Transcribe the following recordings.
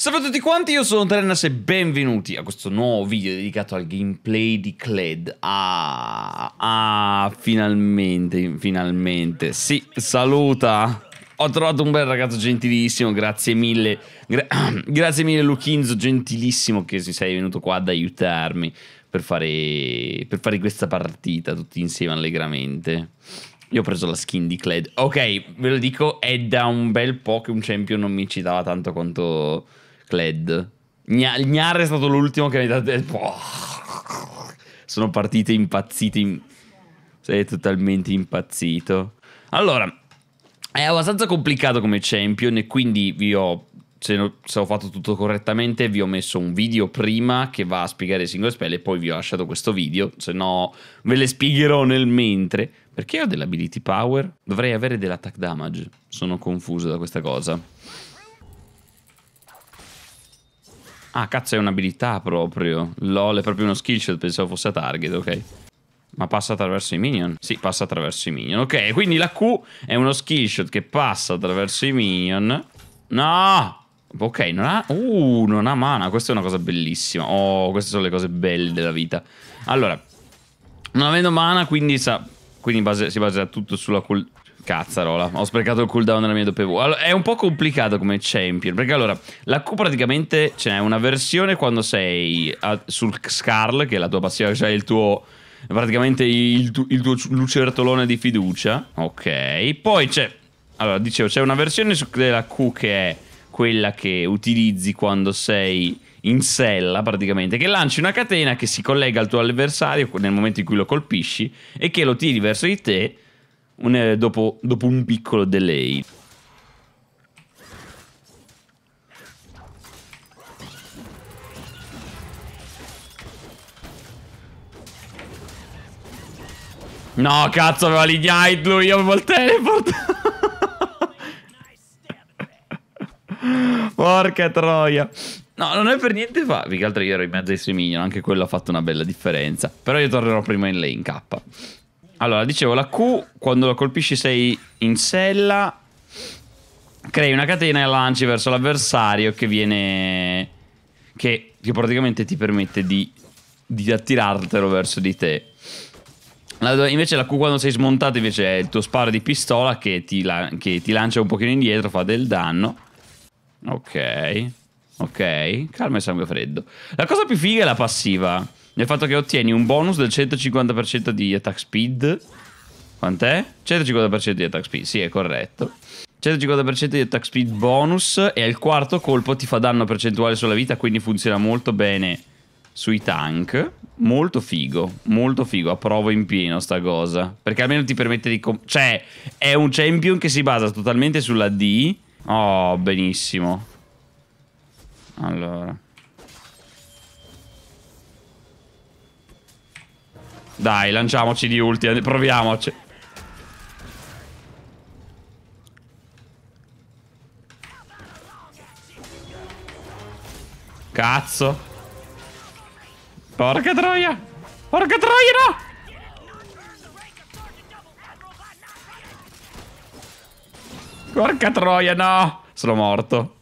Salve a tutti quanti, io sono Trenas e benvenuti a questo nuovo video dedicato al gameplay di Cled. Ah, ah, finalmente, finalmente. Sì, saluta. Ho trovato un bel ragazzo gentilissimo, grazie mille. Gra grazie mille Lukinzo, gentilissimo che sei venuto qua ad aiutarmi per fare, per fare questa partita tutti insieme allegramente. Io ho preso la skin di Cled. Ok, ve lo dico, è da un bel po' che un champion non mi citava tanto quanto... Cled. Gnar è stato l'ultimo che mi ha detto... sono partite impazzite. In... Sei totalmente impazzito. Allora, è abbastanza complicato come champion e quindi vi ho... Se, no, se ho fatto tutto correttamente vi ho messo un video prima che va a spiegare i singole spell e poi vi ho lasciato questo video, se no ve le spiegherò nel mentre. Perché ho dell'ability power? Dovrei avere dell'attack damage. Sono confuso da questa cosa. Ah, cazzo, è un'abilità proprio. LOL è proprio uno skill shot, pensavo fosse a target, ok. Ma passa attraverso i minion? Sì, passa attraverso i minion. Ok, quindi la Q è uno skill shot che passa attraverso i minion. No! Ok, non ha... Uh, non ha mana. Questa è una cosa bellissima. Oh, queste sono le cose belle della vita. Allora, non avendo mana, quindi sa... Quindi base... si baserà tutto sulla, col... Cazzarola, ho sprecato il cooldown della mia W. Allora, è un po' complicato come champion, perché allora, la Q praticamente c'è n'è una versione quando sei a, sul Scarl, che è la tua passiva, cioè il tuo... Praticamente il, tu, il tuo lucertolone di fiducia. Ok. Poi c'è... Allora, dicevo, c'è una versione della Q che è quella che utilizzi quando sei in sella praticamente, che lanci una catena che si collega al tuo avversario nel momento in cui lo colpisci e che lo tiri verso di te un, eh, dopo, dopo un piccolo delay. No, cazzo, aveva l'ignite lui, io avevo il teleport. Porca troia. No, non è per niente fa. Più che altro io ero in mezzo ai suoi minion, anche quello ha fatto una bella differenza. Però io tornerò prima in lane K. Allora, dicevo, la Q quando la colpisci sei in sella, crei una catena e la lanci verso l'avversario che viene... Che, che, praticamente ti permette di, di attirartelo verso di te. La, invece la Q quando sei smontato invece è il tuo sparo di pistola che ti, la, che ti lancia un pochino indietro, fa del danno. Ok, ok, calma e sangue freddo. La cosa più figa è la passiva nel fatto che ottieni un bonus del 150% di attack speed. Quant'è? 150% di attack speed, sì è corretto. 150% di attack speed bonus e al quarto colpo ti fa danno percentuale sulla vita, quindi funziona molto bene sui tank. Molto figo, molto figo, approvo in pieno sta cosa. Perché almeno ti permette di... cioè, è un champion che si basa totalmente sulla D. Oh, benissimo. Allora... Dai, lanciamoci di ulti, eh, proviamoci. Cazzo. Porca troia. Porca troia, no! Porca troia, no! Sono morto.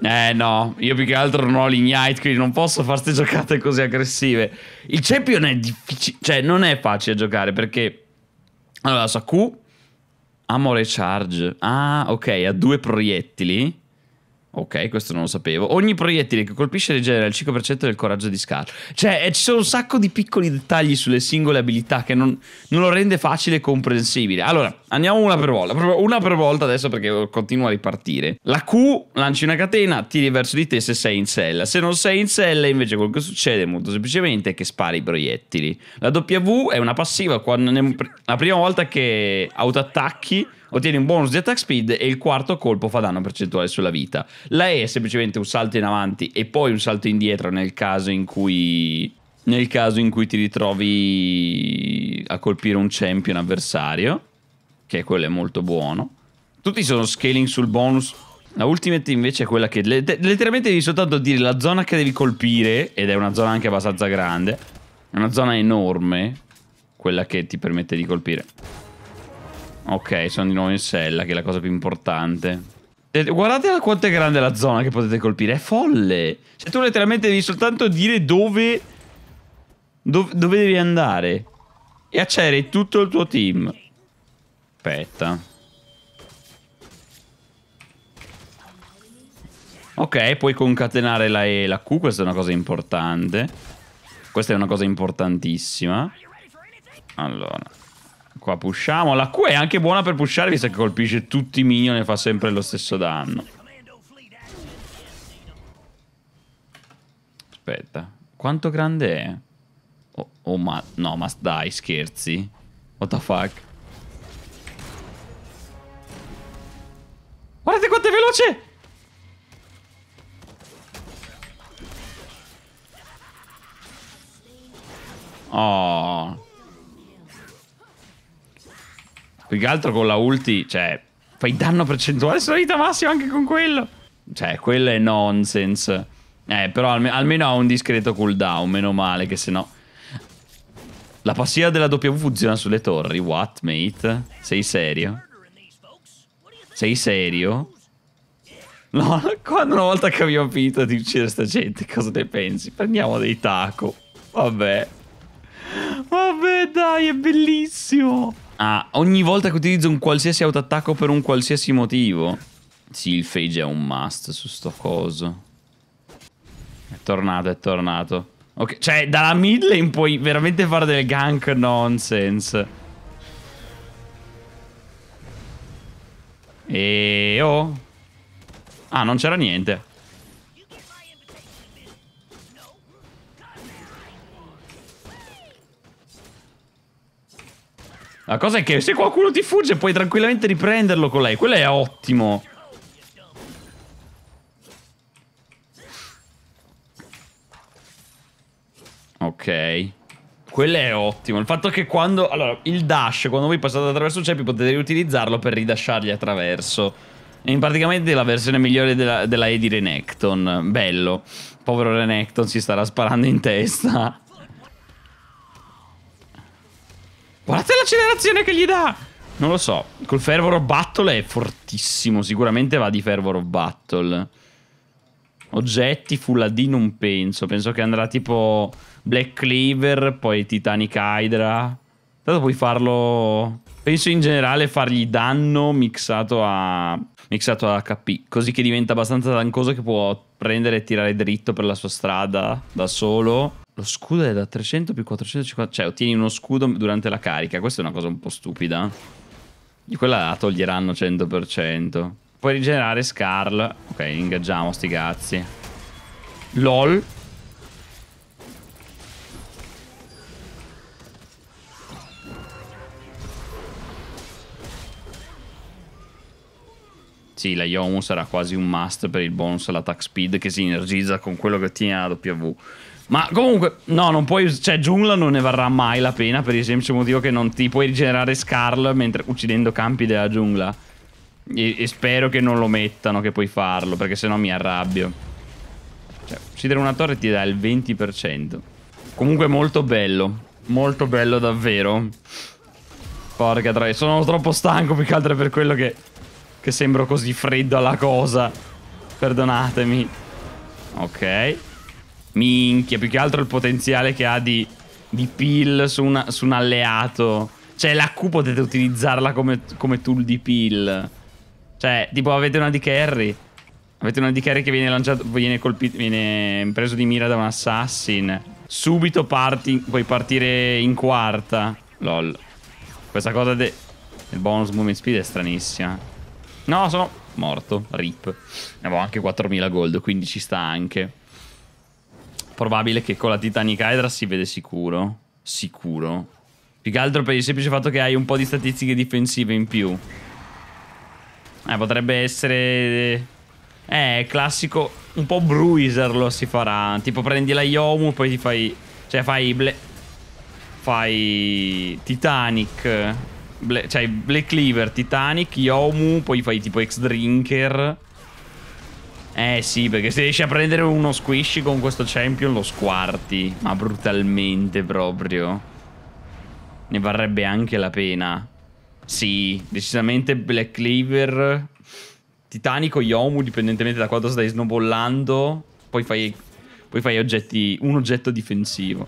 Eh no, io più che altro non ho l'ignite, quindi non posso fare queste giocate così aggressive. Il champion è difficile, cioè non è facile giocare perché... Allora, sa so, Q, amore charge. Ah, ok, ha due proiettili. Ok, questo non lo sapevo. Ogni proiettile che colpisce genera il 5% del coraggio di Scar. Cioè, eh, ci sono un sacco di piccoli dettagli sulle singole abilità che non, non, lo rende facile e comprensibile. Allora, andiamo una per volta. Una per volta adesso perché continuo a ripartire. La Q lanci una catena, tiri verso di te se sei in sella. Se non sei in sella, invece, quello che succede molto semplicemente è che spari i proiettili. La W è una passiva. Quando ne, la prima volta che autoattacchi ottieni un bonus di attack speed e il quarto colpo fa danno percentuale sulla vita. La E è semplicemente un salto in avanti e poi un salto indietro nel caso in cui nel caso in cui ti ritrovi a colpire un champion avversario, che quello è molto buono. Tutti sono scaling sul bonus. La ultimate invece è quella che letteralmente devi soltanto dire la zona che devi colpire, ed è una zona anche abbastanza grande, è una zona enorme, quella che ti permette di colpire. Ok, sono di nuovo in sella, che è la cosa più importante. Eh, guardate quanto è grande la zona che potete colpire, è folle. Cioè tu letteralmente devi soltanto dire dove, dove, dove devi andare. E aceri tutto il tuo team. Aspetta. Ok, puoi concatenare la E e la Q, questa è una cosa importante. Questa è una cosa importantissima. Allora. Qua pushiamo. La Q è anche buona per pushare, visto che colpisce tutti i minion e fa sempre lo stesso danno. Aspetta. Quanto grande è? Oh, oh ma... No, ma dai, scherzi. What the fuck? Guardate quanto è veloce! Oh... Più che altro con la ulti, cioè, fai danno percentuale sulla vita massima anche con quello. Cioè, quello è nonsense. Eh, però alme almeno ha un discreto cooldown, meno male che se no... La passiva della W funziona sulle torri, what, mate? Sei serio? Sei serio? No, quando una volta che abbiamo finito di uccidere sta gente, cosa ne pensi? Prendiamo dei taco. Vabbè. Vabbè, dai, è bellissimo. Ah, ogni volta che utilizzo un qualsiasi autoattacco per un qualsiasi motivo. Sì, il phage è un must su sto coso. È tornato, è tornato. Ok, cioè, dalla mid lane puoi veramente fare del gank nonsense. E oh. Ah, non c'era niente. La cosa è che se qualcuno ti fugge puoi tranquillamente riprenderlo con lei. Quello è ottimo. Ok. Quello è ottimo. Il fatto che quando... Allora, il dash, quando voi passate attraverso un ceppi potete riutilizzarlo per ridasciarli attraverso. E praticamente la versione migliore della, della E Renekton. Bello. Povero Renekton si starà sparando in testa. Guardate l'accelerazione che gli dà! Non lo so. Col Fervor of Battle è fortissimo. Sicuramente va di Fervor of Battle. Oggetti, Full AD non penso. Penso che andrà tipo Black Cleaver, poi Titanic Hydra. Tanto puoi farlo... Penso in generale fargli danno mixato a... Mixato a HP. Così che diventa abbastanza dancoso che può prendere e tirare dritto per la sua strada da solo. Lo scudo è da 300 più 450. Cioè, ottieni uno scudo durante la carica. Questa è una cosa un po' stupida. Di quella la toglieranno 100%. Puoi rigenerare Scarl. Ok, ingaggiamo sti cazzi. LOL. Sì, la Yomu sarà quasi un must per il bonus all'attack speed che si energizza con quello che ottiene la W. Ma comunque, no, non puoi. Cioè, giungla non ne varrà mai la pena per il semplice motivo che non ti puoi rigenerare Scarl mentre uccidendo campi della giungla. E, e spero che non lo mettano, che puoi farlo, perché sennò mi arrabbio. Cioè, uccidere una torre ti dà il 20%. Comunque, molto bello. Molto bello, davvero. Porca troia, sono troppo stanco più che altro per quello che. Che sembro così freddo alla cosa. Perdonatemi. Ok. Minchia, più che altro il potenziale che ha di, di pill su, su, un alleato. Cioè, la Q potete utilizzarla come, come tool di pill. Cioè, tipo, avete una di carry. Avete una di carry che viene lanciato, viene colpito, viene preso di mira da un assassin. Subito parti, puoi partire in quarta. Lol. Questa cosa del bonus movement speed è stranissima. No, sono morto. Rip. Ne Avevo anche 4000 gold, quindi ci sta anche probabile che con la Titanic Hydra si vede sicuro. Sicuro. Più che altro per il semplice fatto che hai un po' di statistiche difensive in più. Eh, potrebbe essere... Eh, classico... Un po' Bruiser lo si farà. Tipo prendi la Yomu, poi ti fai... Cioè fai... Ble... Fai... Titanic... Bla... Cioè Black Cleaver, Titanic, Yomu, poi fai tipo X-Drinker... Eh sì, perché se riesci a prendere uno squishy con questo champion lo squarti. Ma brutalmente proprio. Ne varrebbe anche la pena. Sì, decisamente Black Cleaver. Titanico, Yomu, dipendentemente da quanto stai snowballando. Poi fai, poi fai oggetti, un oggetto difensivo.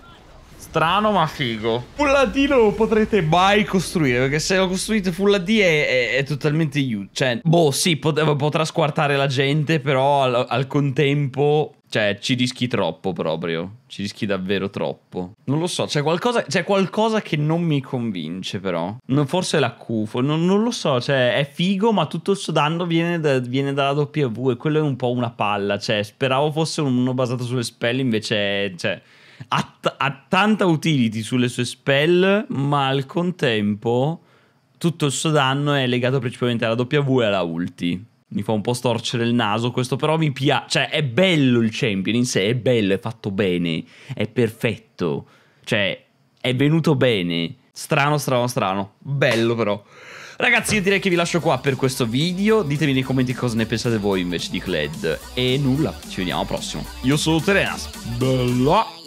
Strano ma figo. Full HD non lo potrete mai costruire, perché se lo costruite Full HD è, è, è totalmente you. Cioè, boh, sì, pot potrà squartare la gente, però al, al contempo cioè, ci rischi troppo proprio. Ci rischi davvero troppo. Non lo so, c'è qualcosa, qualcosa, che non mi convince, però. No, forse la Q, non, non, lo so, cioè, è figo, ma tutto il suo danno viene, da, viene, dalla W e quello è un po' una palla. Cioè, speravo fosse uno basato sulle spell, invece, cioè ha, t- ha tanta utility sulle sue spell, ma al contempo tutto il suo danno è legato principalmente alla W e alla ulti. Mi fa un po' storcere il naso questo, però mi piace. Cioè, è bello il champion in sé, è bello, è fatto bene, è perfetto. Cioè, è venuto bene. Strano, strano, strano. Bello però. Ragazzi io direi che vi lascio qua per questo video, ditemi nei commenti cosa ne pensate voi invece di Cled. E nulla, ci vediamo al prossimo. Io sono Terenas, bella!